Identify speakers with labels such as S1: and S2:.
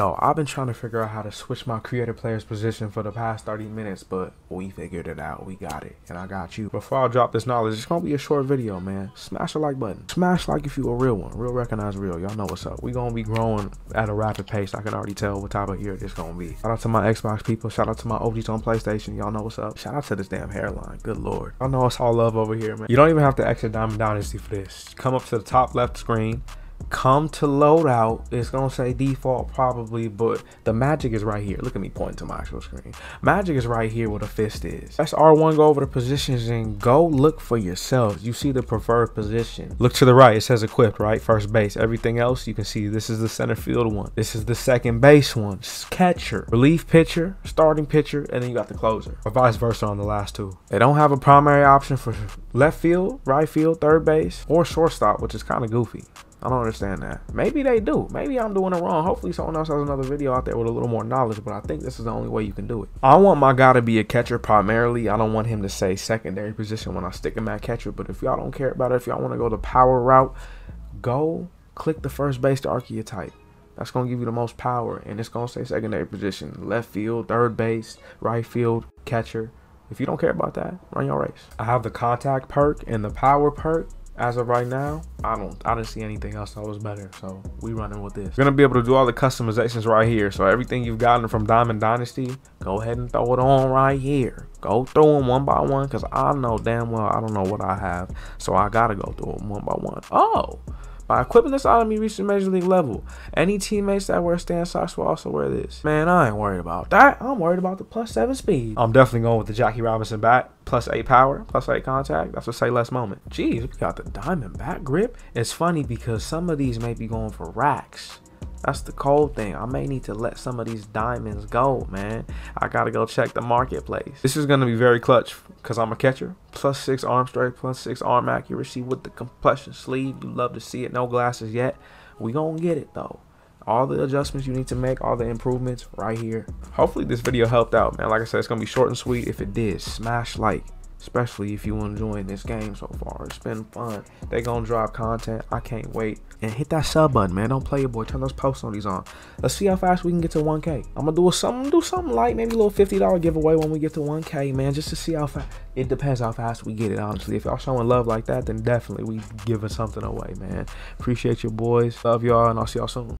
S1: Yo, I've been trying to figure out how to switch my creator player's position for the past 30 minutes, but we figured it out. We got it, and I got you. Before I drop this knowledge, it's gonna be a short video, man. Smash the like button. Smash like if you a real one. Real recognize real. Y'all know what's up. We gonna be growing at a rapid pace. I can already tell what type of year this gonna be. Shout out to my Xbox people. Shout out to my OGs on PlayStation. Y'all know what's up. Shout out to this damn hairline. Good lord. I know it's all love over here, man. You don't even have to exit Diamond Dynasty for this. Come up to the top left screen come to loadout it's gonna say default probably but the magic is right here look at me pointing to my actual screen magic is right here where the fist is that's r1 go over the positions and go look for yourselves you see the preferred position look to the right it says equipped right first base everything else you can see this is the center field one this is the second base one catcher relief pitcher starting pitcher and then you got the closer or vice versa on the last two they don't have a primary option for left field right field third base or shortstop which is kind of goofy I don't understand that. Maybe they do. Maybe I'm doing it wrong. Hopefully someone else has another video out there with a little more knowledge, but I think this is the only way you can do it. I want my guy to be a catcher primarily. I don't want him to say secondary position when I stick him at catcher, but if y'all don't care about it, if y'all want to go the power route, go click the first base archetype. That's going to give you the most power, and it's going to say secondary position. Left field, third base, right field, catcher. If you don't care about that, run your race. I have the contact perk and the power perk as of right now, I don't I didn't see anything else that was better. So we running with this. You're gonna be able to do all the customizations right here. So everything you've gotten from Diamond Dynasty, go ahead and throw it on right here. Go through them one by one, cause I know damn well I don't know what I have. So I gotta go through them one by one. Oh, by equipping this item, you reach the Major League level. Any teammates that wear stand socks will also wear this. Man, I ain't worried about that. I'm worried about the plus 7 speed. I'm definitely going with the Jackie Robinson bat. Plus 8 power, plus 8 contact. That's a say less moment. Jeez, we got the diamond back grip. It's funny because some of these may be going for racks. That's the cold thing. I may need to let some of these diamonds go, man. I got to go check the marketplace. This is going to be very clutch because I'm a catcher. Plus six arm strength, plus six arm accuracy with the compression sleeve. You love to see it. No glasses yet. We going to get it, though. All the adjustments you need to make, all the improvements right here. Hopefully this video helped out, man. Like I said, it's going to be short and sweet. If it did, smash like especially if you enjoying this game so far. It's been fun. They gonna drop content. I can't wait. And hit that sub button, man. Don't play it, boy. Turn those post these on. Let's see how fast we can get to 1K. I'm gonna do something, do something light, maybe a little $50 giveaway when we get to 1K, man, just to see how fast. It depends how fast we get it, honestly. If y'all showing love like that, then definitely we giving something away, man. Appreciate you boys. Love y'all, and I'll see y'all soon.